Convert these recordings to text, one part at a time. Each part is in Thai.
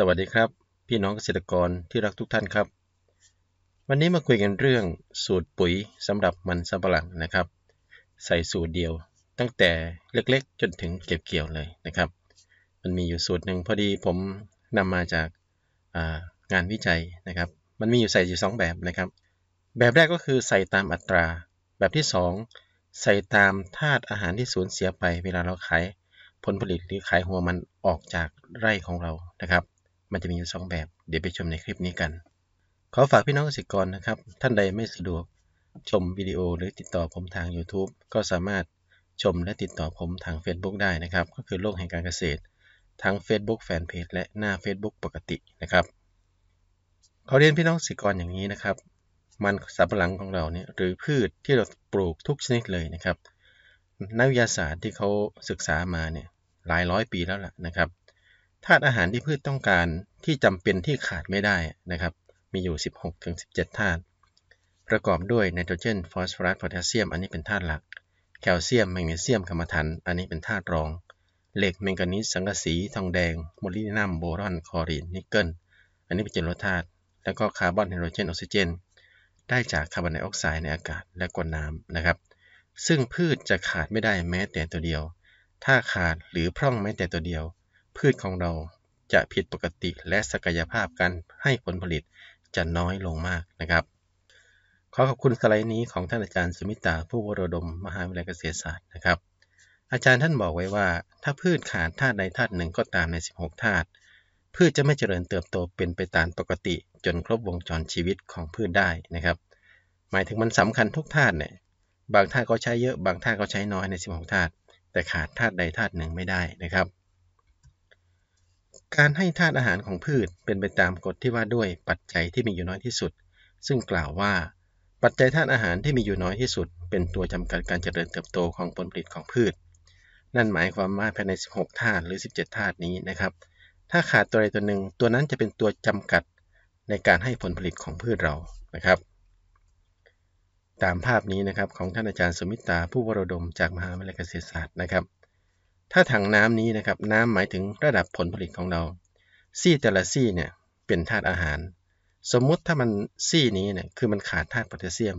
สวัสดีครับพี่น้องเกษตรกรที่รักทุกท่านครับ วันนี้มาคุยกัน เรื่องสูตรปุ๋ยสำหรับมันสำปะหลังนะครับ ใส่สูตรเดียวตั้งแต่เล็กๆจนถึงเก็บเกี่ยวเลยนะครับ มันมีอยู่สูตรหนึ่งพอดีผมนำมาจากางานวิจัยนะครับ มันมีอยู่ใส่อยู่ 2 แบบนะครับ แบบแรกก็คือใส่ตามอัตรา แบบที่ 2 ใส่ตามธาตุอาหารที่สูญเสียไปเวลาเราขายผลผลิตหรือขายหัวมันออกจากไร่ของเรานะครับมันจะมีอยู่2แบบ เดี๋ยวไปชมในคลิปนี้กัน ขอฝากพี่น้องเกษตรกรนะครับ ท่านใดไม่สะดวกชมวิดีโอหรือติดต่อผมทาง YouTube ก็สามารถชมและติดต่อผมทาง Facebook ได้นะครับ ก็คือโลกแห่งการเกษตร ทั้ง Facebook Fanpage และหน้า Facebook ปกตินะครับขอเรียนพี่น้องเกษตรกรอย่างนี้นะครับ มันสับหลังของเราเนี่ยหรือพืชที่เราปลูกทุกชนิดเลยนะครับ นักวิทยาศาสตร์ที่เขาศึกษามาเนี่ยหลายร้อยปีแล้วล่ะนะครับธาตุอาหารที่พืชต้องการที่จำเป็นที่ขาดไม่ได้นะครับ มีอยู่ 16-17 ธาตุ ประกอบด้วยไนโตรเจน ฟอสฟอรัส โพแทสเซียม อันนี้เป็นธาตุหลัก แคลเซียม แมกนีเซียมกรรมถัน อันนี้เป็นธาตุรอง เหล็กแมงกานีสสังกะสี ทองแดงโมลินัม โบรอน คอรีน นิกเกิล อันนี้เป็นเจลธาตุ แล้วก็คาร์บอน ไฮโดรเจน ออกซิเจน ได้จากคาร์บอนไดออกไซด์ในอากาศและกวนน้ำนะครับ ซึ่งพืชจะขาดไม่ได้แม้แต่ตัวเดียว ถ้าขาดหรือพร่องแม้แต่ตัวเดียวพืชของเราจะผิดปกติและศักยภาพการให้ผลผลิตจะน้อยลงมากนะครับ ขอขอบคุณสไลด์นี้ของท่านอาจารย์สมิตาผู้วรดม มหาวิทยาลัยเกษตรศาสตร์นะครับ อาจารย์ท่านบอกไว้ว่าถ้าพืชขาดธาตุใดธาตุหนึ่งก็ตามใน 16 ธาตุพืชจะไม่เจริญเติบโตเป็นไปตามปกติจนครบวงจรชีวิตของพืชได้นะครับ หมายถึงมันสำคัญทุกธาตุเนี่ยบางธาตุก็ใช้เยอะ บางธาตุก็ใช้น้อยใน 16 ธาตุแต่ขาดธาตุใดธาตุหนึ่งไม่ได้นะครับการให้ธาตุอาหารของพืชเป็นไปตามกฎที่ว่าด้วยปัจจัยที่มีอยู่น้อยที่สุด ซึ่งกล่าวว่าปัจจัยธาตุอาหารที่มีอยู่น้อยที่สุด เป็นตัวจำกัดการเจริญเติบโตของผลผลิตของพืช นั่นหมายความว่าภายใน 16 ธาตุหรือ 17 ธาตุนี้นะครับ ถ้าขาดตัวใดตัวหนึ่งตัวนั้นจะเป็นตัวจำกัดในการให้ผลผลิตของพืชเรา นะครับ ตามภาพนี้นะครับของท่านอาจารย์สมิตา ผู้วรดม จากมหาวิทยาลัยเกษตรศาสตร์นะครับถ้าถังน้ำนี้นะครับน้ำหมายถึงระดับผลผลิตของเราซี่แต่ละซี่เนี่ยเป็นธาตุอาหาร สมมุติถ้ามันซี่นี้เนี่ยคือมันขาดธาตุโพแทสเซียม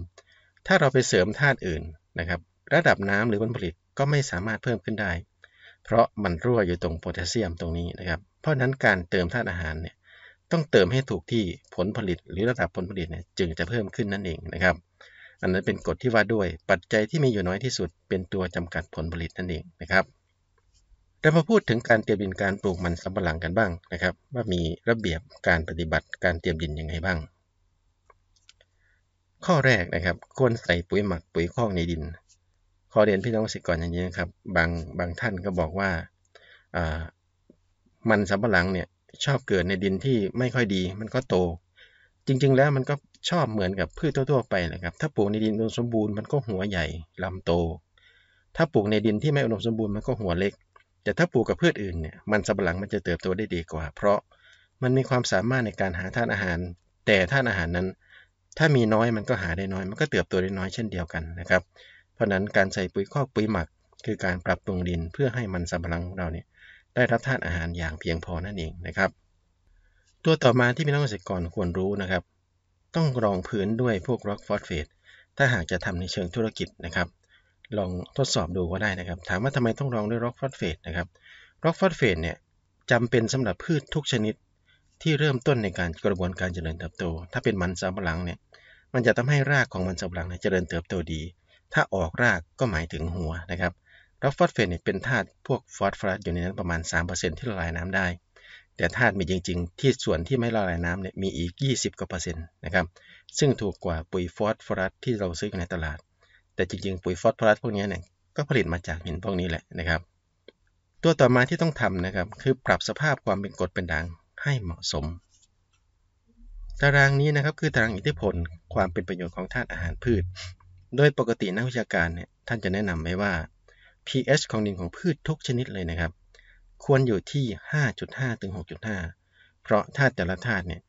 ถ้าเราไปเสริมธาตุอื่นนะครับ ระดับน้ำหรือผลผลิตก็ไม่สามารถเพิ่มขึ้นได้ เพราะมันรั่วอยู่ตรงโพแทสเซียมตรงนี้นะครับเพราะนั้นการเติมธาตุอาหารเนี่ยต้องเติมให้ถูกที่ผลผลิตหรือระดับผลผลิตเนี่ยจึงจะเพิ่มขึ้นนั่นเองนะครับ อันนั้นเป็นกฎที่ว่าด้วยปัจจัยที่มีอยู่น้อยที่สุดเป็นตัวจำกัดผลผลิตนั่นเองนะครับเรามาพูดถึงการเตรียมดินการปลูกมันสำปะหลังกันบ้างนะครับว่ามีระเบียบการปฏิบัติการเตรียมดินยังไงบ้าง ข้อแรกนะครับควรใส่ปุ๋ยหมักปุ๋ยคอกในดินขอเรียนพี่น้องสิก่อนอย่างนี้นะครับบางบางท่านก็บอกว่ามันสำปะหลังเนี่ยชอบเกิดในดินที่ไม่ค่อยดีมันก็โต จริง ๆ แล้วมันก็ชอบเหมือนกับพืชทั่วๆไปนะครับถ้าปลูกในดินอุดมสมบูรณ์มันก็หัวใหญ่ลำโต ถ้าปลูกในดินที่ไม่อุดมสมบูรณ์มันก็หัวเล็กแต่ถ้าปลูกกับพืชอื่นเนี่ยมันสำปะหลังมันจะเติบโตได้ดีกว่า เพราะมันมีความสามารถในการหาธาตุอาหาร แต่ธาตุอาหารนั้น ถ้ามีน้อยมันก็หาได้น้อยมันก็เติบโตได้น้อยเช่นเดียวกันนะครับ เพราะนั้นการใส่ปุ๋ยคอกปุ๋ยหมักคือการปรับปรุงดินเพื่อให้มันสำปะหลังของเราเนี่ยได้รับธาตุอาหารอย่างเพียงพอนั่นเองนะครับ ตัวต่อมาที่พี่น้องเกษตรกรควรรู้นะครับ ต้องรองพื้นด้วยพวกร็อกฟอสเฟตถ้าหากจะทำในเชิงธุรกิจนะครับลองทดสอบดูก็ได้นะครับถามว่าทำไมต้องลองด้วยร็อกฟอสเฟตนะครับร็อกฟอสเฟตเนี่ยจำเป็นสำหรับพืชทุกชนิดที่เริ่มต้นในการกระบวนการเจริญเติบโต ถ้าเป็นมันสำปะหลังเนี่ย มันจะทำให้รากของมันสำปะหลังเจริญเติบโตดี ถ้าออกรากก็หมายถึงหัวนะครับร็อกฟอสเฟตเนี่ยเป็นธาตุพวกฟอสฟอรัสอยู่ในนั้นประมาณ 3%ที่ละลายน้ำได้ แต่ธาตุมีจริงๆ ที่ส่วนที่ไม่ละลายน้ำเนี่ยมีอีก 20 กว่าเปอร์เซ็นต์นะครับซึ่งถูกกว่าปุ๋ยฟอสฟอรัสที่เราซื้อในตลาดแต่จริง ๆ ปุ๋ยฟอสฟอรัส พวกนี้เนี่ยก็ผลิตมาจากหินพวกนี้แหละนะครับ ตัวต่อมาที่ต้องทำนะครับคือปรับสภาพความเป็นกรดเป็นด่างให้เหมาะสม ตารางนี้นะครับคือตารางอิทธิพล ความเป็นประโยชน์ของธาตุอาหารพืช โดยปกตินักวิชาการเนี่ยท่านจะแนะนำไว้ว่า pH ของดินของพืชทุกชนิดเลยนะครับ ควรอยู่ที่ 5.5 ถึง 6.5 เพราะธาตุแต่ละธาตุเนี่ย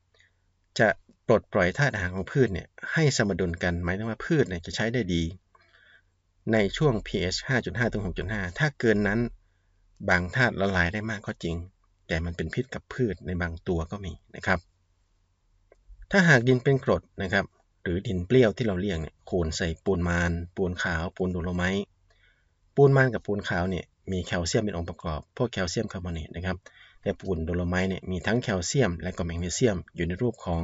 จะปลดปล่อยธาตุอาหารของพืชเนี่ยให้สมดุลกันหมายถึงว่าพืชเนี่ยจะใช้ได้ดีในช่วง pH 5.5 ถึง 6.5 ถ้าเกินนั้นบางธาตุละลายได้มากก็จริง แต่มันเป็นพิษกับพืชในบางตัวก็มีนะครับ ถ้าหากดินเป็นกรดนะครับ หรือดินเปรี้ยวที่เราเรียกเนี่ยโูนใส่ปูนมาน ปูนขาว ปูนดูโลไม้ ปูนมานกับปูนขาวเนี่ยมีแคลเซียม เป็นองค์ประกอบ พวกแคลเซียมคาร์บอเนตนะครับแต่ปูนดดโลไม้เนี่ยมีทั้งแคลเซียมและก็แมกนีเซียมอยู่ในรูปของ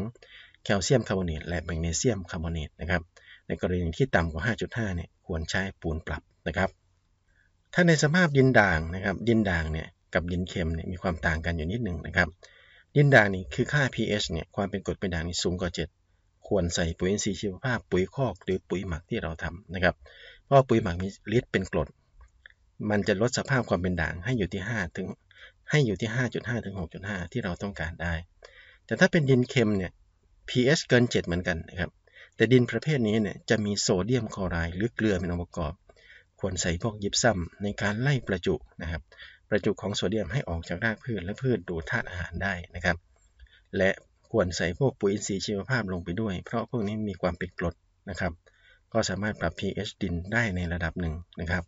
แคลเซียมคาร์บอเนตและแมกนีเซียมคาร์บอเนตนะครับในกรณีที่ต่ำกว่า 5.5 เนี่ย ควรใช้ปูนปรับนะครับ ถ้าในสภาพดินด่างนะครับดินด่างเนี่ย กับดินเค็มเนี่ย มีความต่างกันอยู่นิดหนึ่งนะครับดินด่างนี่ คือค่า pH เนี่ย ความเป็นกรดเป็นด่างนี่สูงกว่า7ควรใส่ปุ๋ยอินทรีย์ชีวภาพ ปุ๋ยคอก หรือปุ๋ยหมักที่เราทำนะครับ เพราะปุ๋ยหมักมีฤทธิ์เป็นกรด มันจะลดสภาพความเป็นด่างให้อยู่ที่ 5 ถึง ให้อยู่ที่ 5.5 ถึง 6.5 ที่เราต้องการได้ แต่ถ้าเป็นดินเค็มเนี่ย pH เกิน 7 เหมือนกันนะครับแต่ดินประเภทนี้เนี่ยจะมีโซเดียมคลอไรด์หรือเกลือเป็นองค์ประกอบ ควรใส่พวกยิปซัมในการไล่ประจุนะครับ ประจุของโซเดียมให้ออกจากรากพืชและพืชดูดธาตุอาหารได้นะครับ และควรใส่พวกปุ๋ยอินทรีย์ชีวภาพลงไปด้วย เพราะพวกนี้มีความเป็นกรดนะครับก็สามารถปรับ pH ดินได้ในระดับหนึ่งนะครับ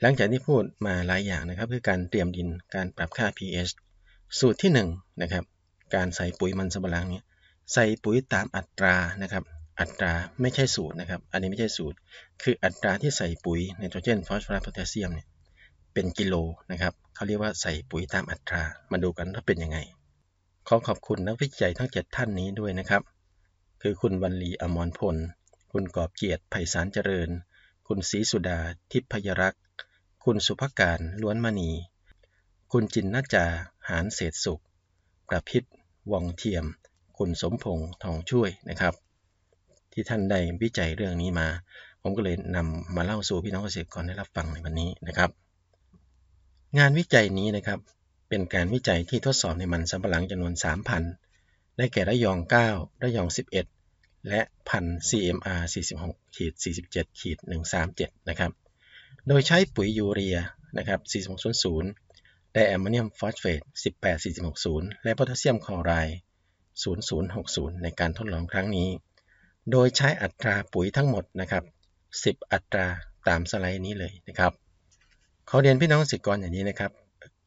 หลังจากที่พูดมาหลายอย่างนะครับคือการเตรียมดินการปรับค่า pH สูตรที่1นนะครับการใส่ปุ๋ยมันสำปะหลังเนี่ยใส่ปุ๋ยตามอัตรานะครับ อัตราไม่ใช่สูตรนะครับ อันนี้ไม่ใช่สูตร คืออัตราที่ใส่ปุ๋ยไนโตรเจนฟอสฟอรัสโพแทสเซียมเนี่ยเป็นกิโลนะครับ เขาเรียกว่าใส่ปุ๋ยตามอัตรา มาดูกันว่าเป็นยังไง ขอขอบคุณนักวิจัยทั้ง7ท่านนี้ด้วยนะครับ คือคุณวันลีอมรพล คุณกอบเกียรติไพศาลเจริญ คุณศรีสุดาทิพยรักษ์คุณสุภการล้วนมณี คุณจินนาจาหานเศษสุข ประพิษวองเทียมคุณสมพงษ์ทองช่วยนะครับ ที่ท่านได้วิจัยเรื่องนี้มา ผมก็เลยนำมาเล่าสู่พี่น้องเกษตรกรได้รับฟังในวันนี้นะครับ งานวิจัยนี้นะครับ เป็นการวิจัยที่ทดสอบในมันสำปะหลังจำนวน 3,000ได้แก่ระยอง9 ระยอง 11 และพัน CMR 46 ขีด 47 ขีด 137นะครับโดยใช้ปุ๋ยยูเรียนะครับ4600ไดแอมโมเนียมฟอสเฟต 18 460 และโพแทสเซียมคลอไรด์0060ในการทดลองครั้งนี้ โดยใช้อัตราปุ๋ยทั้งหมดนะครับ 10 อัตราตามสไลด์นี้เลยนะครับขอเรียนพี่น้องสิกรอย่างนี้นะครับ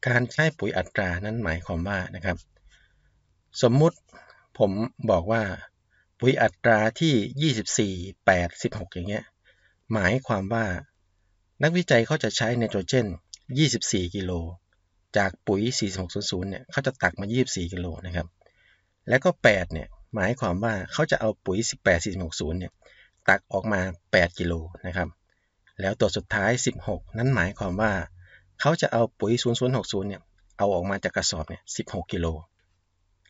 การใช้ปุ๋ยอัตรานั้นหมายความว่านะครับสมมุติผมบอกว่า ปุ๋ยอัตราที่ 24 8 16อย่างเงี้ยหมายความว่า นักวิจัยเขาจะใช้ไนโตรเจน24กิโลจากปุ๋ย4600เนี่ยเขาจะตักมา24กิโลนะครับแล้วก็ 8 เนี่ย หมายความว่าเขาจะเอาปุ๋ย 18 4 6 0 เนี่ย ตักออกมา 8 กิโลนะครับ แล้วตัวสุดท้าย 16 นั้นหมายความว่าเขาจะเอาปุ๋ย 0060 เนี่ย เอาออกมาจากกระสอบ เนี่ย 16 กิโล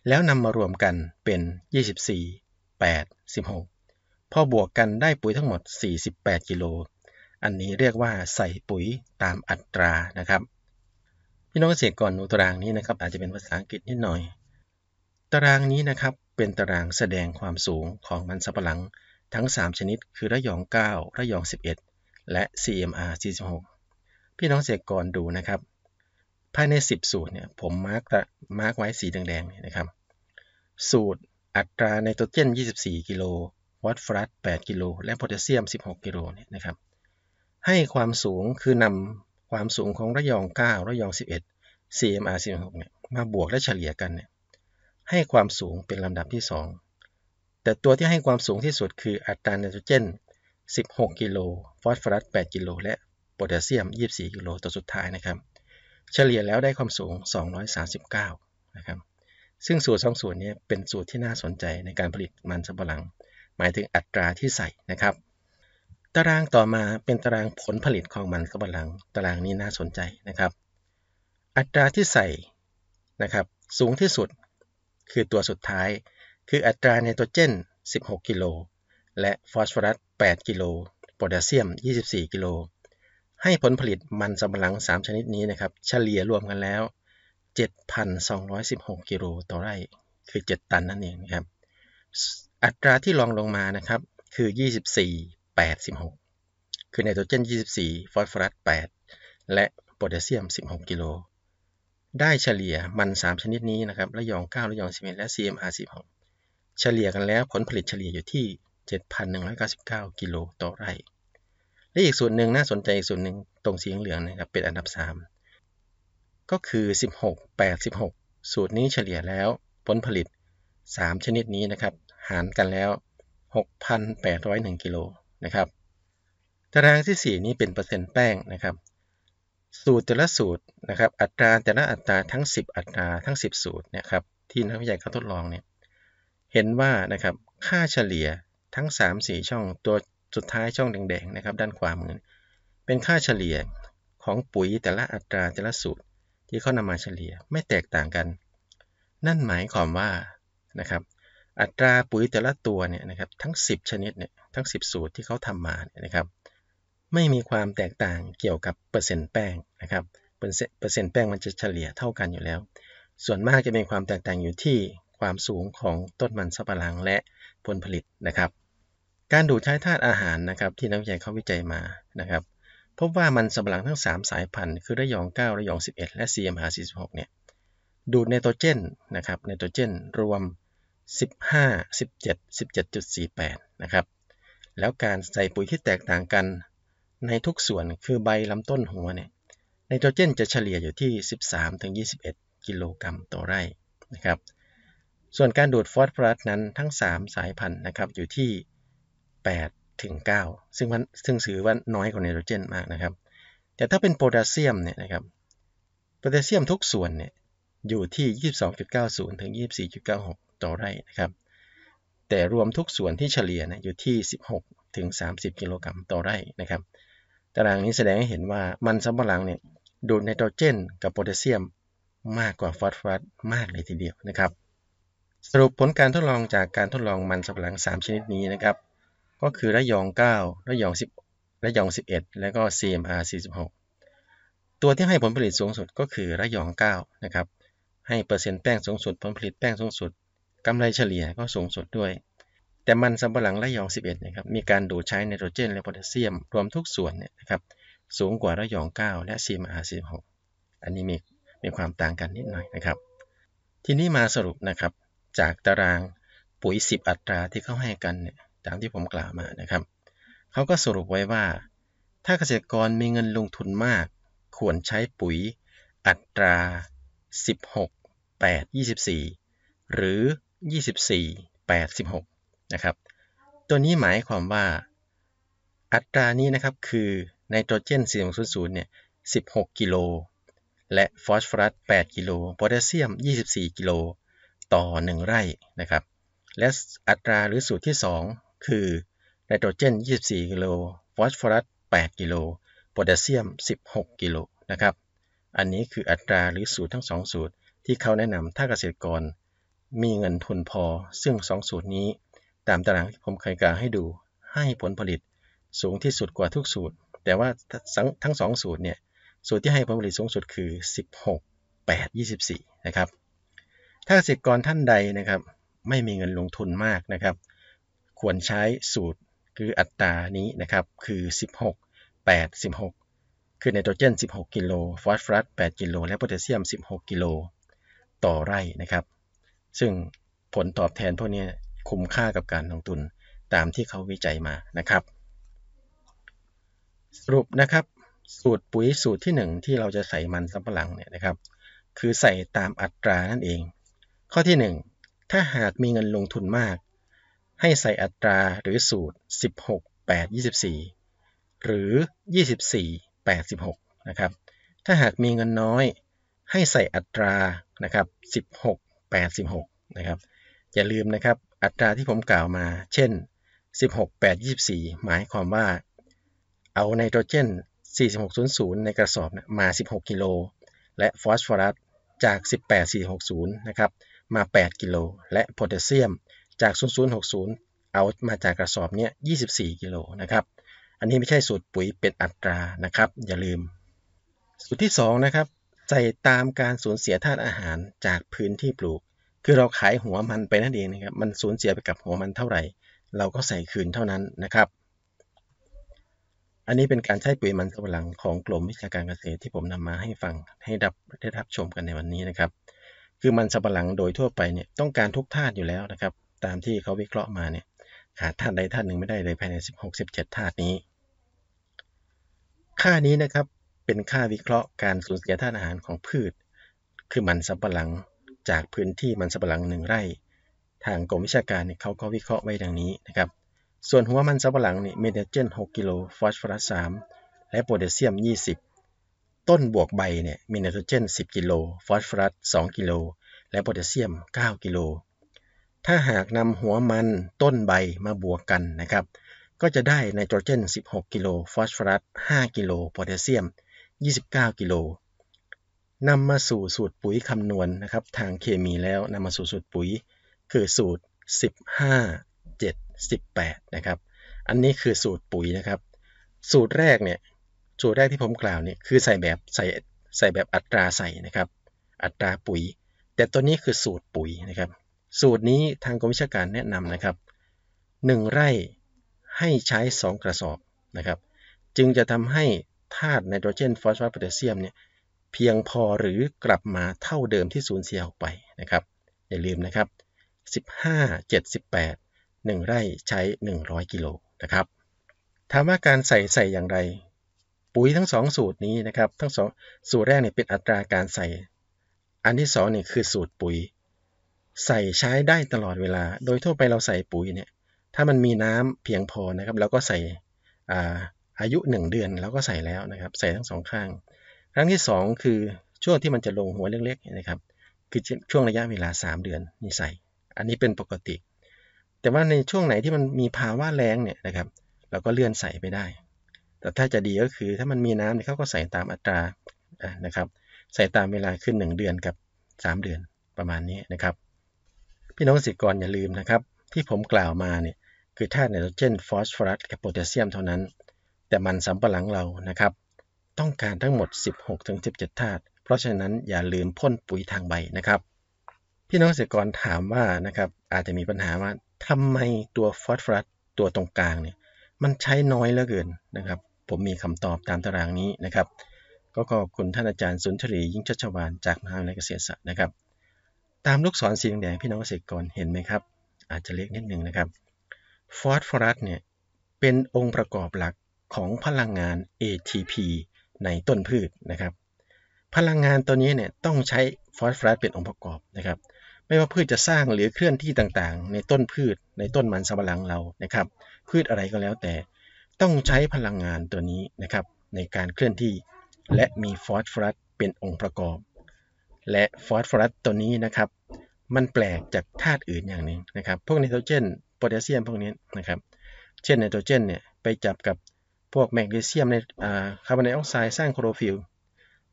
แล้วนำมารวมกัน เป็น 24 8 16 พอบวกกันได้ปุ๋ยทั้งหมด 48 กิโล อันนี้เรียกว่าใส่ปุ๋ยตามอัตรา นะครับ พี่น้องเกษตรกรนูตรางนี้นะครับอาจจะเป็นภาษาอังกฤษนิดหน่อยตารางนี้นะครับเป็นตารางแสดงความสูงของมันสับปะหลังทั้ง 3 ชนิดคือระยอง 9 ระยอง 11 และ CMR 46 พี่น้องเสกกนดูนะครับภายใน 10 สูตรเนี่ยผมมาร์กมาร์กไว้สีแดงๆนะครับสูตรอัตราไนโตรเจน24 กิโลวัตฟรัส 8กิโล และโพแทสเซียม 16 กิโลเนี่ยนะครับให้ความสูงคือนำความสูงของระยอง 9 ระยอง 11 CMR 46เนี่ยมาบวกและเฉลี่ยกันเนี่ยให้ความสูงเป็นลำดับที่ 2 แต่ตัวที่ให้ความสูงที่สุดคืออัตราไนโตรเจน 16กิโลฟอสฟอรัส 8กิโลและโพแทสเซียม 24 กิโลตัวสุดท้ายนะครับ เฉลี่ยแล้วได้ความสูง 239 นะครับ ซึ่งสูตรสองสูตรนี้เป็นสูตรที่น่าสนใจในการผลิตมันสำปะหลัง หมายถึงอัตราที่ใส่นะครับ ตารางต่อมาเป็นตารางผลผลิตของมันสำปะหลังตารางนี้น่าสนใจนะครับ อัตราที่ใส่นะครับสูงที่สุดคือตัวสุดท้ายคืออัตราไนโตรเจน 16 กิโล และฟอสฟอรัส 8 กิโลโพแทสเซียม 24 กิโล ให้ผลผลิตมันสำปะหลัง 3 ชนิดนี้นะครับ เฉลี่ยรวมกันแล้ว 7,216 กิโลต่อไร่คือ 7 ตันนั่นเองนะครับ อัตราที่รองลงมานะครับ คือ 24 8 16 คือไนโตรเจน 24 ฟอสฟอรัส 8 และโพแทสเซียม 16 กิโลได้เฉลี่ยมัน 3 ชนิดนี้นะครับระยอง9ระยอง11และ CMR 16เฉลี่ยกันแล้วผลผลิตเฉลี่ยอยู่ที่ 7,199กิโลต่อไร่และอีกส่วนหนึ่งน่าสนใจอีกส่วนหนึ่งตรงสีเหลืองนะครับเป็นอันดับ 3 ก็คือ 16 8 16สูตรนี้เฉลี่ยแล้วผลผลิต 3 ชนิดนี้นะครับ หารกันแล้ว 6,801กิโลนะครับตารางที่ 4 นี้เป็นเปอร์เซ็นต์แป้งนะครับสูตรแต่ละสูตรนะครับ อัตราแต่ละอัตราทั้ง 10 อัตราทั้ง 10 สูตรนะครับ ที่นักวิจัยเขาทดลองเนี่ยเห็นว่านะครับค่าเฉลี่ยทั้ง3-4ช่องตัวสุดท้ายช่องแดงๆ นะครับด้านขวามือเป็นค่าเฉลี่ยของปุ๋ยแต่ละอัตราแต่ละสูตร ที่เขานำมาเฉลี่ยไม่แตกต่างกัน นั่นหมายความว่านะครับ อัตราปุ๋ยแต่ละตัวเนี่ยนะครับ ทั้ง 10 ชนิดเนี่ยทั้ง 10 สูตรที่เขาทำมาเนี่ยนะครับไม่มีความแตกต่างเกี่ยวกับเปอร์เซ็นต์แป้งนะครับ เปอร์เซ็นต์แป้งมันจะเฉลี่ยเท่ากันอยู่แล้ว ส่วนมากจะเป็นความแตกต่างอยู่ที่ความสูงของต้นมันสับปะหลังและผลผลิตนะครับ การดูดใช้ธาตุอาหารนะครับที่นักวิจัยเขาวิจัยมานะครับพบว่ามันสับปะหลังทั้ง 3 สายพันธุ์คือระยอง 9 ระยอง 11 และ c m h 4 6เนี่ยดูดไนโตรเจนนะครับไนโตรเจนรวม 15 17 17.48นะครับแล้วการใส่ปุ๋ยที่แตกต่างกันในทุกส่วนคือใบลำต้นหัวเนี่ยไนโตรเจนจะเฉลี่ยอยู่ที่ 13-21 กิโลกรัมต่อไร่นะครับ ส่วนการดูดฟอสฟอรัสนั้นทั้ง 3 สายพันธุ์นะครับอยู่ที่8ถึง9ซึ่งมันซึ่งถือว่าน้อยกว่าไนโตรเจนมากนะครับ แต่ถ้าเป็นโพแทสเซียมเนี่ยนะครับโพแทสเซียมทุกส่วนเนี่ยอยู่ที่ 22.90ถึง24.96 ต่อไร่นะครับ แต่รวมทุกส่วนที่เฉลี่ยนะอยู่ที่ 16ถึง30 กิโลกรัมต่อไร่นะครับตารางนี้แสดงให้เห็นว่ามันสำปะหลังเนี่ยดูดไนโตรเจนกับโพแทสเซียม มากกว่าฟอสฟอรัสมากเลยทีเดียวนะครับสรุปผลการทดลองจากการทดลองมันสำปะหลัง 3 ชนิดนี้นะครับก็คือระยอง9ระยอง10ระยอง 11แล้วก็ CMR 46ตัวที่ให้ผลผลิตสูงสุดก็คือระยอง9นะครับให้เปอร์เซ็นต์แป้งสูงสุดผลผลิตแป้งสูงสุดกำไรเฉลี่ยก็สูงสุดด้วยแต่มันสำปะหลังระยอง 11นะครับ มีการดูดใช้ไนโตรเจนและโพแทสเซียมรวมทุกส่วนเนี่ยนะครับ สูงกว่าระยอง 9 และซีมาอา16อันนี้มีมีความต่างกันนิดหน่อยนะครับ ทีนี้มาสรุปนะครับ จากตารางปุ๋ย 10 อัตราที่เขาให้กันเนี่ยตามที่ผมกล่าวมานะครับเขาก็สรุปไว้ว่า ถ้าเกษตรกรมีเงินลงทุนมาก ควรใช้ปุ๋ยอัตรา 16 8 24 หรือ 24 8 16นะครับ ตัวนี้หมายความว่าอัตรานี้นะครับคือไนโตรเจน 400เนี่ย 16 กิโลและฟอสฟอรัส 8กิโลโพแทสเซียม 24 กิโลต่อ 1 ไร่นะครับและอัตราหรือสูตรที่ 2 คือไนโตรเจน 24กิโลฟอสฟอรัส 8กิโลโพแทสเซียม 16 กิโลนะครับอันนี้คืออัตราหรือสูตรทั้ง 2 สูตร ที่เขาแนะนำถ้าเกษตรกร มีเงินทุนพอซึ่ง 2 สูตรนี้ตามตารางที่ผมเคยกล่าวให้ดูให้ผลผลิตสูงที่สุดกว่าทุกสูตร แต่ว่าทั้งสองสูตรเนี่ยสูตรที่ให้ผลผลิตสูงสุดคือ 16 8 24 นะครับ ถ้าเกษตรกรท่านใดนะครับไม่มีเงินลงทุนมากนะครับควรใช้สูตรคืออัตรานี้นะครับคือ 16 8 16คือไนโตรเจน 16 กิโลฟอสฟอรัส 8กิโล และโพแทสเซียม 16 กิโลต่อไร่นะครับซึ่งผลตอบแทนพวกนี้คุ้มค่ากับการลงทุนตามที่เขาวิจัยมานะครับ สรุปนะครับสูตรปุ๋ยสูตรที่ 1 ที่เราจะใส่มันสำปะหลังเนี่ยนะครับ คือใส่ตามอัตรานั่นเอง ข้อที่ 1 ถ้าหากมีเงินลงทุนมาก ให้ใส่อัตราหรือสูตร 16 8 24 หรือ 24 86นะครับ ถ้าหากมีเงินน้อย ให้ใส่อัตรานะครับ 16 86นะครับอย่าลืมนะครับอัตราที่ผมกล่าวมาเช่น 16 8 24 หมายความว่า เอาไนโตรเจน 4600 ในกระสอบมา 16 กิโล และฟอสฟอรัสจาก 18 460 นะครับ มา 8กิโลและโพแทสเซียม จาก 0060 เอามาจากกระสอบเนี้ย24กิโลนะครับ อันนี้ไม่ใช่สูตรปุ๋ยเป็นอัตรานะครับ อย่าลืม สูตรที่2นะครับ ใส่ตามการสูญเสียธาตุอาหารจากพื้นที่ปลูกคือเราขายหัวมันไปนั่นเองนะครับ มันสูญเสียไปกับหัวมันเท่าไหร่ เราก็ใส่คืนเท่านั้นนะครับ อันนี้เป็นการใช้ปุ๋ยมันสำปะหลังของกรมวิชาการเกษตรที่ผมนำมาให้ฟังให้ดับได้รับชมกันในวันนี้นะครับ คือมันสำปะหลังโดยทั่วไปเนี่ยต้องการทุกธาตุอยู่แล้วนะครับ ตามที่เขาวิเคราะห์มาเนี่ยขาดธาตุใดธาตุหนึ่งไม่ได้เลยภายใน 16-17 ธาตุนี้ ค่านี้นะครับเป็นค่าวิเคราะห์การสูญเสียธาตุอาหารของพืช คือมันสำปะหลังจากพื้นที่มันสำปะหลังหนึ่งไร่ ทางกรมวิชาการเนี่ยเขาก็วิเคราะห์ไว้ดังนี้นะครับ ส่วนหัวมันสำปะหลังเนี่ยมีไนโตรเจน 6กิโลฟอสฟอรัส 3 และโพแทสเซียม 20 ต้นบวกใบเนี่ยมีไนโตรเจน 10 กิโลฟอสฟอรัส 2กิโลและโพแทสเซียม 9กิโล ถ้าหากนำหัวมันต้นใบมาบวกกันนะครับ ก็จะได้ไนโตรเจน 16 กิโลฟอสฟอรัส 5กิโลโพแทสเซียม 29กิโลนำมาสู่สูตรปุ๋ยคำนวณนนะครับทางเคมีแล้วนำมาสู่สูตรปุ๋ยคือสูตร 15 7 18 นะครับ อันนี้คือสูตรปุ๋ยนะครับ สูตรแรกเนี่ย สูตรแรกที่ผมกล่าวเนี่ยคือใส่แบบใส่ใส่แบบอัตราใส่นะครับ อัตราปุ๋ย แต่ตัวนี้คือสูตรปุ๋ยนะครับ สูตรนี้ทางกรมวิชาการแนะนำนะครับ 1 ไร่ให้ใช้ 2 กระสอบนะครับ จึงจะทำให้ธาตุไนโตรเจนฟอสฟอรัสโพแทสเซียมเนี่ยเพียงพอหรือกลับมาเท่าเดิมที่สูญเสียออกไปนะครับอย่าลืมนะครับ 15 78 1 ไร่ใช้ 100กิโลนะครับถามว่าการใส่ใส่อย่างไร ปุ๋ยทั้ง 2 สูตรนี้นะครับทั้งสองสูตรแรกเนี่ยเป็นอัตราการใส่ อันที่2เนี่ยคือสูตรปุ๋ย ใส่ใช้ได้ตลอดเวลา โดยทั่วไปเราใส่ปุ๋ยเนี่ยถ้ามันมีน้ำเพียงพอนะครับเราก็ใส่อาอายุ 1 เดือนเราก็ใส่แล้วนะครับใส่ทั้งสองข้างครั้งที่2คือช่วงที่มันจะลงหัวเล็กๆนะครับคือช่วงระยะเวลา 3 เดือนนี่ใส่ อันนี้เป็นปกติ แต่ว่าในช่วงไหนที่มันมีภาวะแรงเนี่ยนะครับ เราก็เลื่อนใส่ไปได้ แต่ถ้าจะดีก็คือถ้ามันมีน้ำเขาก็ใส่ตามอัตรานะครับ ใส่ตามเวลาขึ้น 1 เดือนกับ 3 เดือนประมาณนี้นะครับ พี่น้องสิกรอย่าลืมนะครับ ที่ผมกล่าวมาเนี่ย คือธาตุไนโตรเจนฟอสฟอรัสกับโพแทสเซียมเท่านั้น แต่มันสำปะหลังเรานะครับต้องการทั้งหมด 16-17 ธาตุ เพราะฉะนั้นอย่าลืมพ่นปุ๋ยทางใบนะครับ พี่น้องเกษตรกรถามว่านะครับ อาจจะมีปัญหาว่าทำไมตัวฟอสฟอรัสตัวตรงกลางเนี่ย มันใช้น้อยเหลือเกินนะครับ ผมมีคำตอบตามตารางนี้นะครับ ก็ขอบคุณท่านอาจารย์สุนทรี ยิ่งชัชวานจากมหาวิทยาลัยเกษตรศาสตร์นะครับ ตามลูกศรสีแดงพี่น้องเกษตรกรเห็นไหมครับ อาจจะเล็กนิดนึงนะครับ ฟอสฟอรัสเนี่ยเป็นองค์ประกอบหลักของพลังงาน ATP ในต้นพืชนะครับ พลังงานตัวนี้เนี่ยต้องใช้ฟอสฟอรัสเป็นองค์ประกอบนะครับ ไม่ว่าพืชจะสร้างหรือเคลื่อนที่ต่างๆ ในต้นพืชในต้นมันสำปะหลังเรานะครับ พืชอะไรก็แล้วแต่ต้องใช้พลังงานตัวนี้นะครับในการเคลื่อนที่ และมีฟอสฟอรัสเป็นองค์ประกอบ และฟอสฟอรัสตัวนี้นะครับมันแปลกจากธาตุอื่นอย่างหนึ่งนะครับพวกไนโตรเจน โพแทสเซียมพวกนี้นะครับ เช่นไนโตรเจนเนี่ยไปจับกับพวกแมกนีเซียมในคาร์บอนไดออกไซด์สร้างโคลอโรฟิล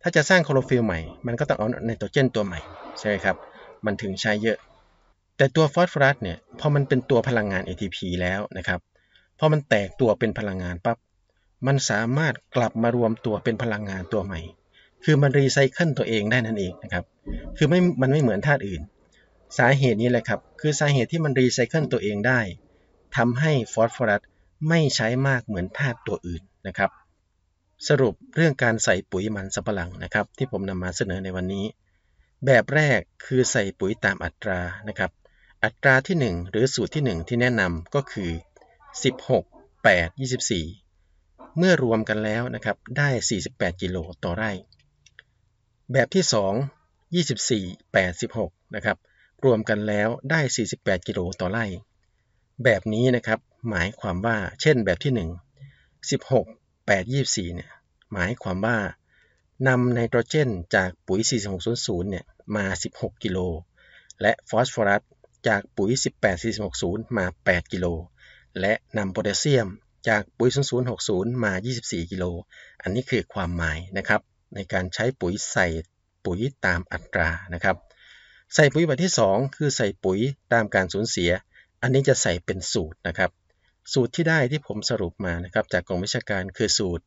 ถ้าจะสร้างโคลอโรฟิลใหม่ มันก็ต้องเอาไนโตรเจนตัวใหม่ ใช่ไหมครับ มันถึงใช้เยอะ แต่ตัวฟอสฟอรัสเนี่ย พอมันเป็นตัวพลังงาน ATP แล้วนะครับ พอมันแตกตัวเป็นพลังงานปับ๊บ มันสามารถกลับมารวมตัวเป็นพลังงานตัวใหม่ คือมันรีไซเคิลตัวเองได้นั่นเองนะครับ คือไม่มันไม่เหมือนธาตุอื่น สาเหตุนี้แหละครับ คือสาเหตุที่มันรีไซเคิลตัวเองได้ทำให้ฟอสฟอรัสไม่ใช้มากเหมือนธาตุตัวอื่นนะครับ สรุปเรื่องการใส่ปุ๋ยมันสำปะหลังนะครับ ที่ผมนำมาเสนอในวันนี้ แบบแรกคือใส่ปุ๋ยตามอัตรานะครับ อัตราที่ 1 หรือสูตรที่ 1 ที่แนะนำก็คือ 16 8 24 เมื่อรวมกันแล้วนะครับได้48กิโลต่อไร่ แบบที่ 2 24 8 16นะครับ รวมกันแล้วได้48กิโลต่อไร่แบบนี้นะครับหมายความว่า เช่น แบบที่ 1 16 8 24เนี่ย หมายความว่านำไนโตรเจนจากปุ๋ย4600 เนี่ย มา 16 กิโล และฟอสฟอรัสจากปุ๋ย 18460 มา 8กิโล และนำโพแทสเซียมจากปุ๋ย0060 มา 24 กิโล อันนี้คือความหมายนะครับในการใช้ปุ๋ยใส่ปุ๋ยตามอัตรานะครับ ใส่ปุ๋ยแบบที่ 2 คือใส่ปุ๋ยตามการสูญเสีย อันนี้จะใส่เป็นสูตรนะครับสูตรที่ได้ที่ผมสรุปมานะครับจากกองวิชาการคือสูตร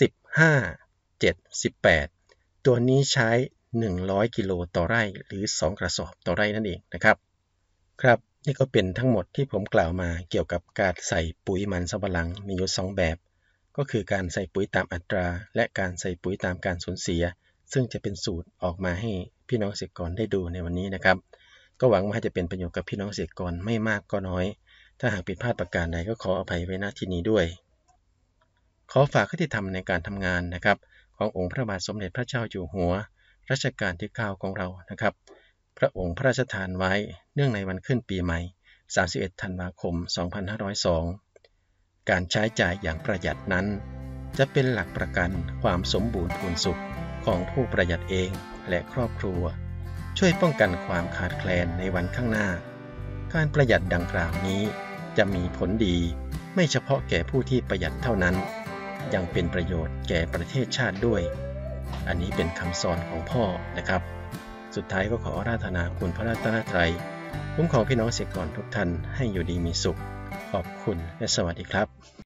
15 7 18 ตัวนี้ใช้ 100 กิโลต่อไร่ หรือ 2 กระสอบต่อไร่นั่นเองนะครับ ครับ นี่ก็เป็นทั้งหมดที่ผมกล่าวมาเกี่ยวกับการใส่ปุ๋ยมันสำปะหลังมีอยู่สองแบบ ก็คือการใส่ปุ๋ยตามอัตรา และการใส่ปุ๋ยตามการสูญเสีย ซึ่งจะเป็นสูตรออกมาให้พี่น้องเกษตรกรได้ดูในวันนี้นะครับ ก็หวังว่าจะเป็นประโยชน์กับพี่น้องเกษตรกรไม่มากก็น้อยถ้าหากผิดพลาดประการใดก็ขออภัยไว้ณที่นี้ด้วย ขอฝากคติธรรมในการทำงานนะครับ ขององค์พระบาทสมเด็จพระเจ้าอยู่หัว รัชกาลที่ 9 ของเรานะครับ พระองค์พระราชทานไว้เนื่องในวันขึ้นปีใหม่ 31 ธันวาคม 2502 การใช้จ่ายอย่างประหยัดนั้น จะเป็นหลักประกันความสมบูรณ์พูนสุขของผู้ประหยัดเองและครอบครัว ช่วยป้องกันความขาดแคลนในวันข้างหน้า การประหยัดดังกล่าวนี้จะมีผลดี ไม่เฉพาะแก่ผู้ที่ประหยัดเท่านั้น ยังเป็นประโยชน์แก่ประเทศชาติด้วย อันนี้เป็นคำสอนของพ่อนะครับ สุดท้ายก็ขอราธนาคุณพระรัตนตรัยคุ้มครองพี่น้องเสกก่อนทุกท่านให้อยู่ดีมีสุข ขอบคุณและสวัสดีครับ